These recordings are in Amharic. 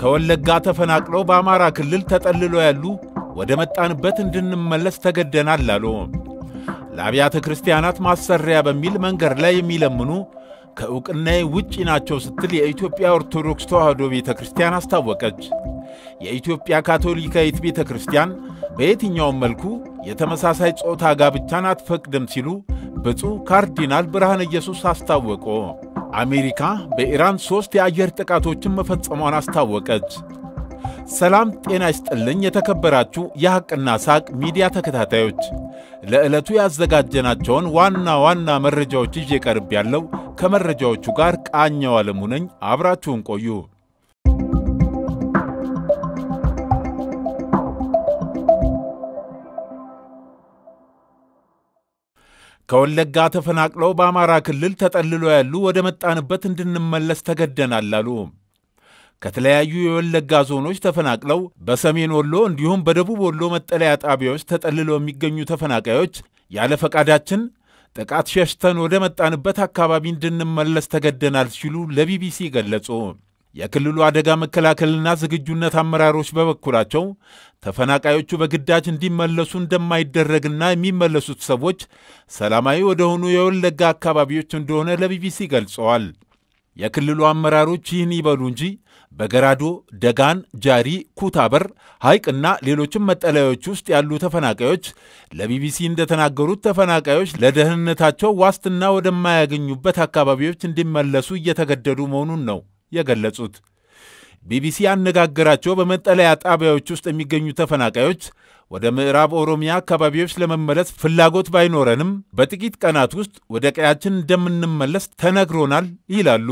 ከወለጋ ተፈናቅለው በአማራ ክልል ተጠልሎ ያሉ ወደ መጣንበት እንድንመለስ ተገደናል አሉ። ለአብያተ ክርስቲያናት ማሰሪያ በሚል መንገድ ላይ የሚለምኑ ከእውቅናዬ ውጪ ናቸው ስትል የኢትዮጵያ ኦርቶዶክስ ተዋሕዶ ቤተ ክርስቲያን አስታወቀች። የኢትዮጵያ ካቶሊካዊት ቤተ ክርስቲያን በየትኛውም መልኩ የተመሳሳይ ጾታ ጋብቻን አትፈቅድም ሲሉ ብፁዕ ካርዲናል ብርሃነ ኢየሱስ አስታወቁ። አሜሪካ በኢራን ሦስት የአየር ጥቃቶችን መፈጸሟን አስታወቀች። ሰላም ጤና ይስጥልኝ። የተከበራችሁ የሐቅና ሳቅ ሚዲያ ተከታታዮች ለዕለቱ ያዘጋጀናቸውን ዋና ዋና መረጃዎች ይዤ ቀርብ ያለው ከመረጃዎቹ ጋር ቃኘው አለሙ ነኝ። አብራችሁን ቆዩ። ከወለጋ ተፈናቅለው በአማራ ክልል ተጠልሎ ያሉ ወደ መጣንበት እንድንመለስ ተገደናል አሉ። ከተለያዩ የወለጋ ዞኖች ተፈናቅለው በሰሜን ወሎ እንዲሁም በደቡብ ወሎ መጠለያ ጣቢያዎች ተጠልለው የሚገኙ ተፈናቃዮች ያለ ፈቃዳችን ጥቃት ሸሽተን ወደ መጣንበት አካባቢ እንድንመለስ ተገደናል ሲሉ ለቢቢሲ ገለጹ። የክልሉ አደጋ መከላከልና ዝግጁነት አመራሮች በበኩላቸው ተፈናቃዮቹ በግዳጅ እንዲመለሱ እንደማይደረግና የሚመለሱት ሰዎች ሰላማዊ ወደሆኑ የወለጋ አካባቢዎች እንደሆነ ለቢቢሲ ገልጸዋል። የክልሉ አመራሮች ይህን ይበሉ እንጂ በገራዶ፣ ደጋን፣ ጃሪ፣ ኩታበር፣ ሐይቅና ሌሎችም መጠለያዎች ውስጥ ያሉ ተፈናቃዮች ለቢቢሲ እንደተናገሩት ተፈናቃዮች ለደህንነታቸው ዋስትና ወደማያገኙበት አካባቢዎች እንዲመለሱ እየተገደዱ መሆኑን ነው የገለጹት። ቢቢሲ ያነጋገራቸው በመጠለያ ጣቢያዎች ውስጥ የሚገኙ ተፈናቃዮች ወደ ምዕራብ ኦሮሚያ አካባቢዎች ለመመለስ ፍላጎት ባይኖረንም በጥቂት ቀናት ውስጥ ወደ ቀያችን እንደምንመለስ ተነግሮናል ይላሉ።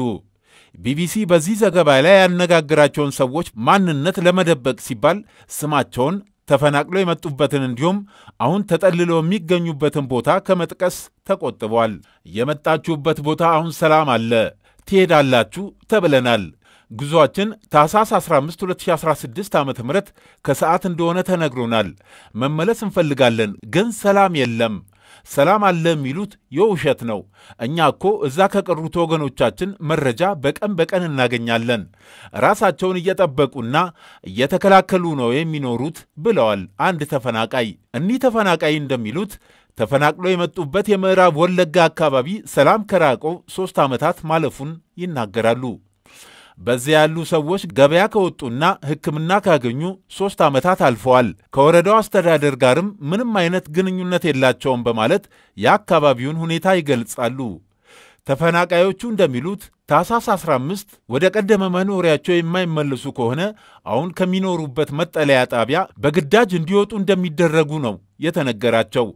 ቢቢሲ በዚህ ዘገባ ላይ ያነጋገራቸውን ሰዎች ማንነት ለመደበቅ ሲባል ስማቸውን ተፈናቅለው የመጡበትን እንዲሁም አሁን ተጠልለው የሚገኙበትን ቦታ ከመጥቀስ ተቆጥቧል። የመጣችሁበት ቦታ አሁን ሰላም አለ፣ ትሄዳላችሁ ተብለናል። ጉዞአችን ታህሳስ 15 2016 ዓ ም ከሰዓት እንደሆነ ተነግሮናል። መመለስ እንፈልጋለን፣ ግን ሰላም የለም። ሰላም አለ የሚሉት የውሸት ነው። እኛ እኮ እዛ ከቀሩት ወገኖቻችን መረጃ በቀን በቀን እናገኛለን። ራሳቸውን እየጠበቁና እየተከላከሉ ነው የሚኖሩት ብለዋል አንድ ተፈናቃይ። እኒህ ተፈናቃይ እንደሚሉት ተፈናቅለው የመጡበት የምዕራብ ወለጋ አካባቢ ሰላም ከራቀው ሦስት ዓመታት ማለፉን ይናገራሉ። በዚያ ያሉ ሰዎች ገበያ ከወጡና ሕክምና ካገኙ ሦስት ዓመታት አልፈዋል። ከወረዳው አስተዳደር ጋርም ምንም አይነት ግንኙነት የላቸውም በማለት የአካባቢውን ሁኔታ ይገልጻሉ። ተፈናቃዮቹ እንደሚሉት ታህሳስ 15 ወደ ቀደመ መኖሪያቸው የማይመለሱ ከሆነ አሁን ከሚኖሩበት መጠለያ ጣቢያ በግዳጅ እንዲወጡ እንደሚደረጉ ነው የተነገራቸው።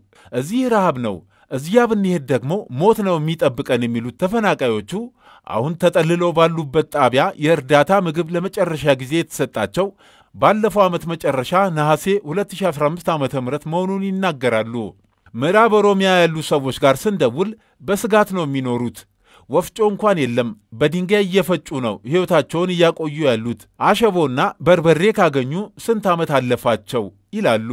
እዚህ ረሃብ ነው፣ እዚያ ብንሄድ ደግሞ ሞት ነው የሚጠብቀን የሚሉት ተፈናቃዮቹ አሁን ተጠልለው ባሉበት ጣቢያ የእርዳታ ምግብ ለመጨረሻ ጊዜ የተሰጣቸው ባለፈው ዓመት መጨረሻ ነሐሴ 2015 ዓ ም መሆኑን ይናገራሉ። ምዕራብ ኦሮሚያ ያሉ ሰዎች ጋር ስንደውል በስጋት ነው የሚኖሩት። ወፍጮ እንኳን የለም። በድንጋይ እየፈጩ ነው ሕይወታቸውን እያቆዩ ያሉት። አሸቦና በርበሬ ካገኙ ስንት ዓመት አለፋቸው ይላሉ።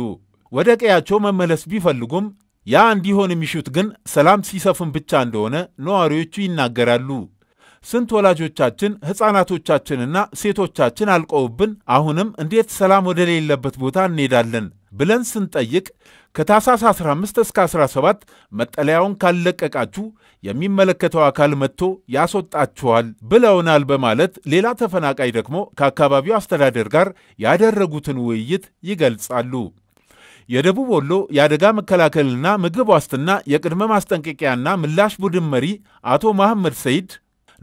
ወደ ቀያቸው መመለስ ቢፈልጉም ያ እንዲሆን የሚሹት ግን ሰላም ሲሰፍን ብቻ እንደሆነ ነዋሪዎቹ ይናገራሉ። ስንት ወላጆቻችን ሕፃናቶቻችንና ሴቶቻችን አልቀውብን አሁንም እንዴት ሰላም ወደሌለበት ቦታ እንሄዳለን ብለን ስንጠይቅ ከታሳስ 15 እስከ 17 መጠለያውን ካልለቀቃችሁ የሚመለከተው አካል መጥቶ ያስወጣችኋል ብለውናል በማለት ሌላ ተፈናቃይ ደግሞ ከአካባቢው አስተዳደር ጋር ያደረጉትን ውይይት ይገልጻሉ። የደቡብ ወሎ የአደጋ መከላከልና ምግብ ዋስትና የቅድመ ማስጠንቀቂያና ምላሽ ቡድን መሪ አቶ መሐመድ ሰይድ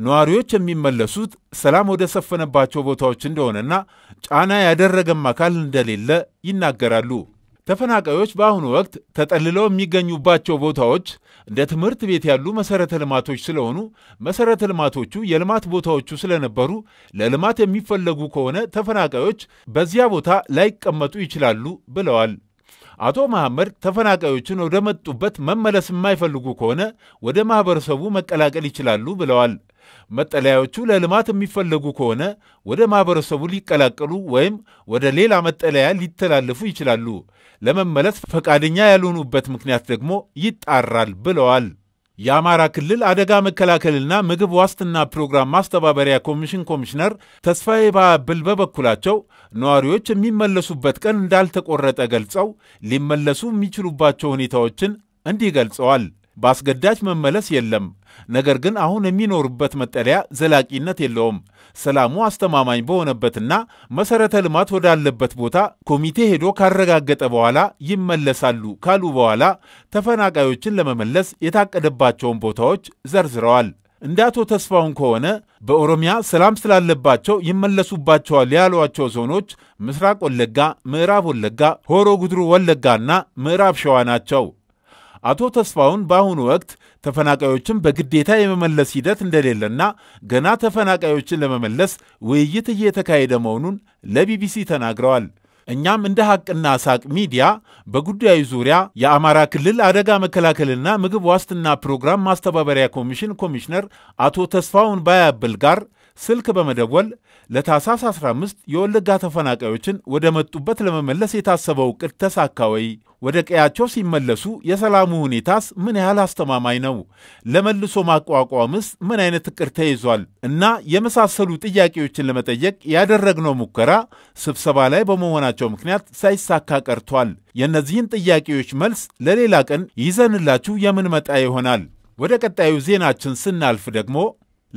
ነዋሪዎች የሚመለሱት ሰላም ወደ ሰፈነባቸው ቦታዎች እንደሆነና ጫና ያደረገም አካል እንደሌለ ይናገራሉ። ተፈናቃዮች በአሁኑ ወቅት ተጠልለው የሚገኙባቸው ቦታዎች እንደ ትምህርት ቤት ያሉ መሰረተ ልማቶች ስለሆኑ መሰረተ ልማቶቹ የልማት ቦታዎቹ ስለነበሩ ለልማት የሚፈለጉ ከሆነ ተፈናቃዮች በዚያ ቦታ ላይቀመጡ ይችላሉ ብለዋል። አቶ መሐመድ ተፈናቃዮችን ወደ መጡበት መመለስ የማይፈልጉ ከሆነ ወደ ማኅበረሰቡ መቀላቀል ይችላሉ ብለዋል። መጠለያዎቹ ለልማት የሚፈለጉ ከሆነ ወደ ማኅበረሰቡ ሊቀላቀሉ ወይም ወደ ሌላ መጠለያ ሊተላለፉ ይችላሉ። ለመመለስ ፈቃደኛ ያልሆኑበት ምክንያት ደግሞ ይጣራል ብለዋል። የአማራ ክልል አደጋ መከላከልና ምግብ ዋስትና ፕሮግራም ማስተባበሪያ ኮሚሽን ኮሚሽነር ተስፋዬ ባብል በበኩላቸው ነዋሪዎች የሚመለሱበት ቀን እንዳልተቆረጠ ገልጸው ሊመለሱ የሚችሉባቸው ሁኔታዎችን እንዲህ ገልጸዋል። በአስገዳጅ መመለስ የለም። ነገር ግን አሁን የሚኖሩበት መጠለያ ዘላቂነት የለውም። ሰላሙ አስተማማኝ በሆነበትና መሠረተ ልማት ወዳለበት ቦታ ኮሚቴ ሄዶ ካረጋገጠ በኋላ ይመለሳሉ ካሉ በኋላ ተፈናቃዮችን ለመመለስ የታቀደባቸውን ቦታዎች ዘርዝረዋል። እንደ አቶ ተስፋውን ከሆነ በኦሮሚያ ሰላም ስላለባቸው ይመለሱባቸዋል ያሏቸው ዞኖች ምስራቅ ወለጋ፣ ምዕራብ ወለጋ፣ ሆሮ ጉድሩ ወለጋና ምዕራብ ሸዋ ናቸው። አቶ ተስፋውን በአሁኑ ወቅት ተፈናቃዮችን በግዴታ የመመለስ ሂደት እንደሌለና ገና ተፈናቃዮችን ለመመለስ ውይይት እየተካሄደ መሆኑን ለቢቢሲ ተናግረዋል። እኛም እንደ ሐቅና ሳቅ ሚዲያ በጉዳዩ ዙሪያ የአማራ ክልል አደጋ መከላከልና ምግብ ዋስትና ፕሮግራም ማስተባበሪያ ኮሚሽን ኮሚሽነር አቶ ተስፋውን ባያብል ጋር ስልክ በመደወል ለታሳስ 15 የወለጋ ተፈናቃዮችን ወደ መጡበት ለመመለስ የታሰበው ዕቅድ ተሳካ ወይ? ወደ ቀያቸው ሲመለሱ የሰላሙ ሁኔታስ ምን ያህል አስተማማኝ ነው? ለመልሶ ማቋቋምስ ምን አይነት እቅድ ተይዟል? እና የመሳሰሉ ጥያቄዎችን ለመጠየቅ ያደረግነው ሙከራ ስብሰባ ላይ በመሆናቸው ምክንያት ሳይሳካ ቀርቷል። የእነዚህን ጥያቄዎች መልስ ለሌላ ቀን ይዘንላችሁ የምንመጣ ይሆናል። ወደ ቀጣዩ ዜናችን ስናልፍ ደግሞ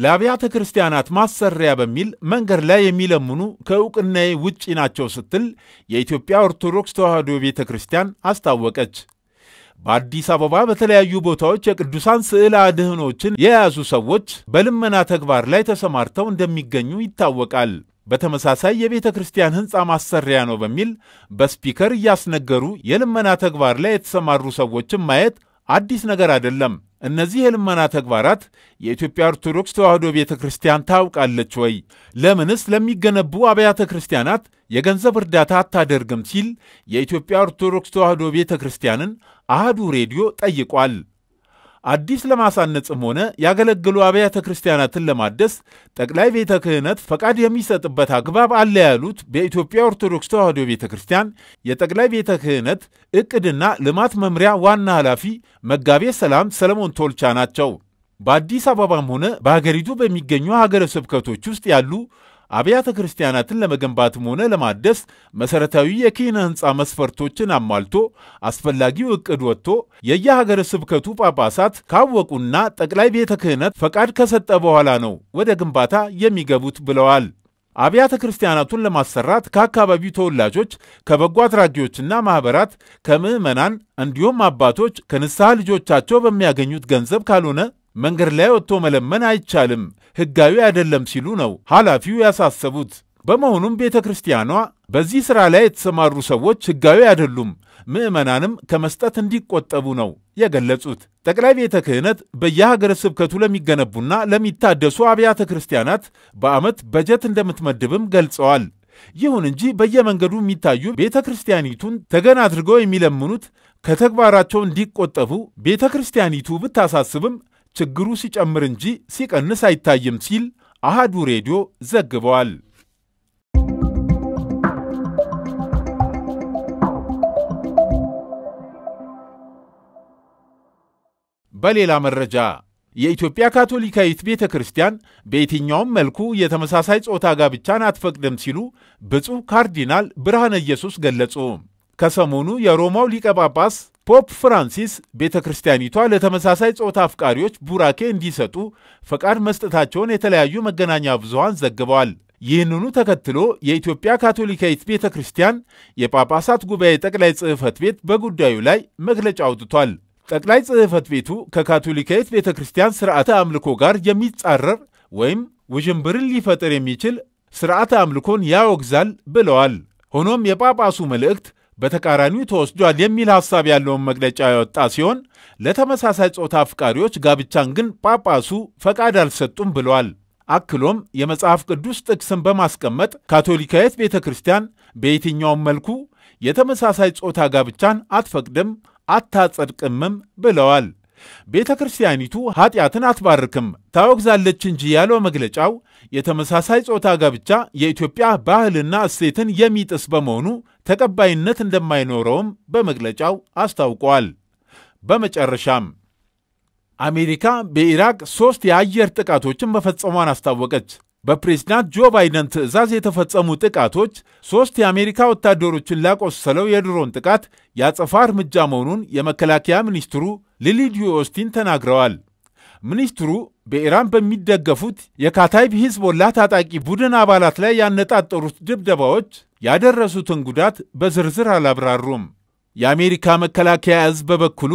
ለአብያተ ክርስቲያናት ማሰሪያ በሚል መንገድ ላይ የሚለምኑ ከእውቅናዬ ውጪ ናቸው ስትል የኢትዮጵያ ኦርቶዶክስ ተዋሕዶ ቤተ ክርስቲያን አስታወቀች። በአዲስ አበባ በተለያዩ ቦታዎች የቅዱሳን ስዕል አድህኖችን የያዙ ሰዎች በልመና ተግባር ላይ ተሰማርተው እንደሚገኙ ይታወቃል። በተመሳሳይ የቤተ ክርስቲያን ሕንፃ ማሰሪያ ነው በሚል በስፒከር እያስነገሩ የልመና ተግባር ላይ የተሰማሩ ሰዎችን ማየት አዲስ ነገር አይደለም። እነዚህ የልመና ተግባራት የኢትዮጵያ ኦርቶዶክስ ተዋሕዶ ቤተ ክርስቲያን ታውቃለች ወይ? ለምንስ ለሚገነቡ አብያተ ክርስቲያናት የገንዘብ እርዳታ አታደርግም ሲል የኢትዮጵያ ኦርቶዶክስ ተዋሕዶ ቤተ ክርስቲያንን አህዱ ሬዲዮ ጠይቋል። አዲስ ለማሳነጽም ሆነ ያገለገሉ አብያተ ክርስቲያናትን ለማደስ ጠቅላይ ቤተ ክህነት ፈቃድ የሚሰጥበት አግባብ አለ ያሉት በኢትዮጵያ ኦርቶዶክስ ተዋሕዶ ቤተ ክርስቲያን የጠቅላይ ቤተ ክህነት እቅድና ልማት መምሪያ ዋና ኃላፊ መጋቤ ሰላም ሰለሞን ቶልቻ ናቸው። በአዲስ አበባም ሆነ በሀገሪቱ በሚገኙ ሀገረ ስብከቶች ውስጥ ያሉ አብያተ ክርስቲያናትን ለመገንባትም ሆነ ለማደስ መሠረታዊ የኪነ ሕንፃ መስፈርቶችን አሟልቶ አስፈላጊው ዕቅድ ወጥቶ የየሀገረ ስብከቱ ጳጳሳት ካወቁና ጠቅላይ ቤተ ክህነት ፈቃድ ከሰጠ በኋላ ነው ወደ ግንባታ የሚገቡት ብለዋል። አብያተ ክርስቲያናቱን ለማሰራት ከአካባቢው ተወላጆች፣ ከበጎ አድራጊዎችና ማኅበራት፣ ከምዕመናን እንዲሁም አባቶች ከንስሐ ልጆቻቸው በሚያገኙት ገንዘብ ካልሆነ መንገድ ላይ ወጥቶ መለመን አይቻልም ሕጋዊ አይደለም ሲሉ ነው ኃላፊው ያሳሰቡት። በመሆኑም ቤተ ክርስቲያኗ በዚህ ሥራ ላይ የተሰማሩ ሰዎች ሕጋዊ አይደሉም፣ ምዕመናንም ከመስጠት እንዲቆጠቡ ነው የገለጹት። ጠቅላይ ቤተ ክህነት በየሀገረ ስብከቱ ለሚገነቡና ለሚታደሱ አብያተ ክርስቲያናት በዓመት በጀት እንደምትመድብም ገልጸዋል። ይሁን እንጂ በየመንገዱ የሚታዩ ቤተ ክርስቲያኒቱን ተገን አድርገው የሚለምኑት ከተግባራቸው እንዲቆጠቡ ቤተ ክርስቲያኒቱ ብታሳስብም ችግሩ ሲጨምር እንጂ ሲቀንስ አይታይም ሲል አሃዱ ሬዲዮ ዘግበዋል። በሌላ መረጃ የኢትዮጵያ ካቶሊካዊት ቤተ ክርስቲያን በየትኛውም መልኩ የተመሳሳይ ጾታ ጋብቻን አትፈቅድም ሲሉ ብፁዕ ካርዲናል ብርሃነ ኢየሱስ ገለጹ። ከሰሞኑ የሮማው ሊቀ ጳጳስ ፖፕ ፍራንሲስ ቤተ ክርስቲያኒቷ ለተመሳሳይ ጾታ አፍቃሪዎች ቡራኬ እንዲሰጡ ፈቃድ መስጠታቸውን የተለያዩ መገናኛ ብዙሃን ዘግበዋል። ይህንኑ ተከትሎ የኢትዮጵያ ካቶሊካዊት ቤተ ክርስቲያን የጳጳሳት ጉባኤ ጠቅላይ ጽሕፈት ቤት በጉዳዩ ላይ መግለጫ አውጥቷል። ጠቅላይ ጽሕፈት ቤቱ ከካቶሊካዊት ቤተ ክርስቲያን ስርዓተ አምልኮ ጋር የሚጻረር ወይም ውዥንብርን ሊፈጥር የሚችል ስርዓተ አምልኮን ያወግዛል ብለዋል። ሆኖም የጳጳሱ መልእክት በተቃራኒው ተወስዷል የሚል ሐሳብ ያለውን መግለጫ ያወጣ ሲሆን ለተመሳሳይ ጾታ አፍቃሪዎች ጋብቻን ግን ጳጳሱ ፈቃድ አልሰጡም ብለዋል። አክሎም የመጽሐፍ ቅዱስ ጥቅስን በማስቀመጥ ካቶሊካዊት ቤተ ክርስቲያን በየትኛውም መልኩ የተመሳሳይ ጾታ ጋብቻን አትፈቅድም፣ አታጸድቅምም ብለዋል። ቤተ ክርስቲያኒቱ ኃጢአትን አትባርክም ታወግዛለች እንጂ ያለው መግለጫው የተመሳሳይ ጾታ ጋብቻ የኢትዮጵያ ባህልና እሴትን የሚጥስ በመሆኑ ተቀባይነት እንደማይኖረውም በመግለጫው አስታውቋል። በመጨረሻም አሜሪካ በኢራቅ ሦስት የአየር ጥቃቶችን መፈጸሟን አስታወቀች። በፕሬዝዳንት ጆ ባይደን ትዕዛዝ የተፈጸሙ ጥቃቶች ሦስት የአሜሪካ ወታደሮችን ላቆሰለው የድሮን ጥቃት የአጸፋ እርምጃ መሆኑን የመከላከያ ሚኒስትሩ ሊሊዲ ኦስቲን ተናግረዋል። ሚኒስትሩ በኢራን በሚደገፉት የካታይብ ሂዝቦላ ታጣቂ ቡድን አባላት ላይ ያነጣጠሩት ድብደባዎች ያደረሱትን ጉዳት በዝርዝር አላብራሩም። የአሜሪካ መከላከያ ሕዝብ በበኩሉ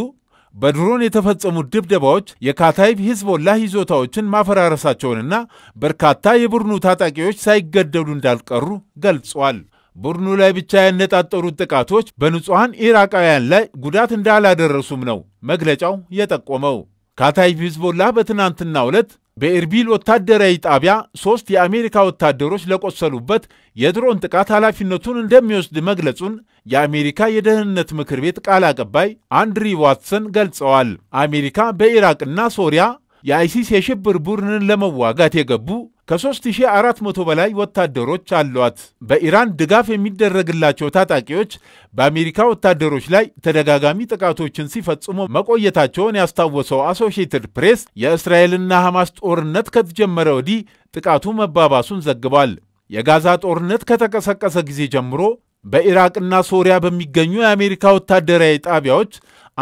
በድሮን የተፈጸሙት ድብደባዎች የካታይብ ሂዝቦላህ ይዞታዎችን ማፈራረሳቸውንና በርካታ የቡድኑ ታጣቂዎች ሳይገደሉ እንዳልቀሩ ገልጿል። ቡድኑ ላይ ብቻ ያነጣጠሩት ጥቃቶች በንጹሐን ኢራቃውያን ላይ ጉዳት እንዳላደረሱም ነው መግለጫው የጠቆመው። ካታይብ ሂዝቦላህ በትናንትናው ዕለት በኤርቢል ወታደራዊ ጣቢያ ሦስት የአሜሪካ ወታደሮች ለቆሰሉበት የድሮን ጥቃት ኃላፊነቱን እንደሚወስድ መግለጹን የአሜሪካ የደህንነት ምክር ቤት ቃል አቀባይ አንድሪ ዋትሰን ገልጸዋል። አሜሪካ በኢራቅና ሶሪያ የአይሲስ የሽብር ቡድንን ለመዋጋት የገቡ ከ3400 በላይ ወታደሮች አሏት። በኢራን ድጋፍ የሚደረግላቸው ታጣቂዎች በአሜሪካ ወታደሮች ላይ ተደጋጋሚ ጥቃቶችን ሲፈጽሙ መቆየታቸውን ያስታወሰው አሶሺየትድ ፕሬስ የእስራኤልና ሐማስ ጦርነት ከተጀመረ ወዲህ ጥቃቱ መባባሱን ዘግቧል። የጋዛ ጦርነት ከተቀሰቀሰ ጊዜ ጀምሮ በኢራቅና ሶሪያ በሚገኙ የአሜሪካ ወታደራዊ ጣቢያዎች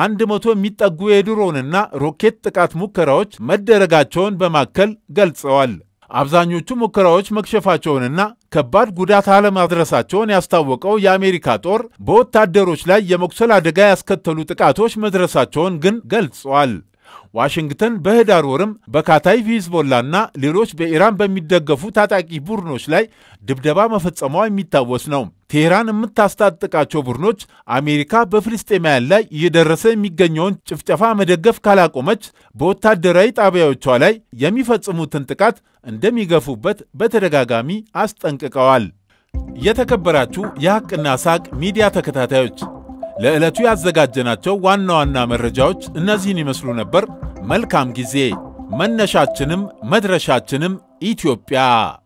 አንድ መቶ የሚጠጉ የድሮንና ሮኬት ጥቃት ሙከራዎች መደረጋቸውን በማከል ገልጸዋል። አብዛኞቹ ሙከራዎች መክሸፋቸውንና ከባድ ጉዳት አለማድረሳቸውን ያስታወቀው የአሜሪካ ጦር በወታደሮች ላይ የመቁሰል አደጋ ያስከተሉ ጥቃቶች መድረሳቸውን ግን ገልጿል። ዋሽንግተን በህዳር ወርም በካታይቭ ሂዝቦላና ሌሎች በኢራን በሚደገፉ ታጣቂ ቡድኖች ላይ ድብደባ መፈጸሟ የሚታወስ ነው። ቴህራን የምታስታጥቃቸው ቡድኖች አሜሪካ በፍልስጤማያን ላይ እየደረሰ የሚገኘውን ጭፍጨፋ መደገፍ ካላቆመች በወታደራዊ ጣቢያዎቿ ላይ የሚፈጽሙትን ጥቃት እንደሚገፉበት በተደጋጋሚ አስጠንቅቀዋል። የተከበራችሁ የሐቅና ሳቅ ሚዲያ ተከታታዮች ለዕለቱ ያዘጋጀናቸው ዋና ዋና መረጃዎች እነዚህን ይመስሉ ነበር። መልካም ጊዜ። መነሻችንም መድረሻችንም ኢትዮጵያ